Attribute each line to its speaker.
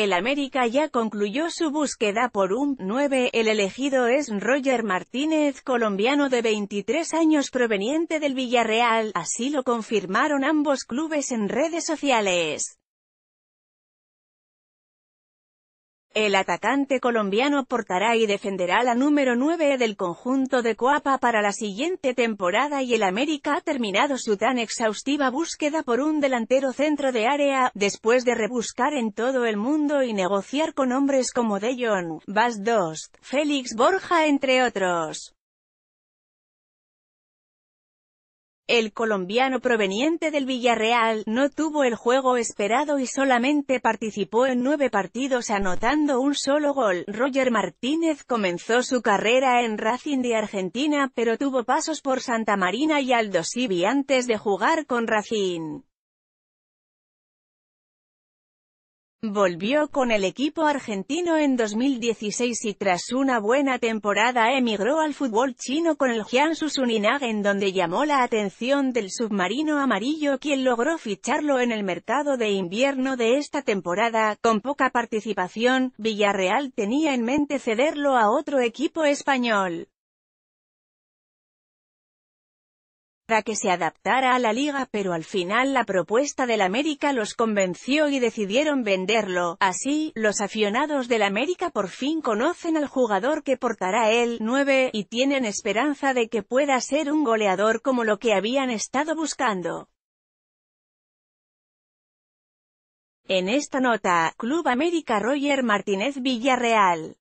Speaker 1: El América ya concluyó su búsqueda por un 9. El elegido es Roger Martínez, colombiano de 23 años proveniente del Villarreal, así lo confirmaron ambos clubes en redes sociales. El atacante colombiano portará y defenderá la número 9 del conjunto de Coapa para la siguiente temporada y el América ha terminado su tan exhaustiva búsqueda por un delantero centro de área, después de rebuscar en todo el mundo y negociar con hombres como De Jong, Bas Dost, Félix Borja entre otros. El colombiano proveniente del Villarreal no tuvo el juego esperado y solamente participó en nueve partidos anotando un solo gol. Roger Martínez comenzó su carrera en Racing de Argentina, pero tuvo pasos por Santa Marina y Aldosivi antes de jugar con Racing. Volvió con el equipo argentino en 2016 y tras una buena temporada emigró al fútbol chino con el Jiangsu en donde llamó la atención del submarino amarillo quien logró ficharlo en el mercado de invierno de esta temporada. Con poca participación, Villarreal tenía en mente cederlo a otro equipo español. para que se adaptara a la liga pero al final la propuesta del América los convenció y decidieron venderlo. Así, los aficionados del América por fin conocen al jugador que portará el 9 y tienen esperanza de que pueda ser un goleador como lo que habían estado buscando. En esta nota, Club América Roger Martínez Villarreal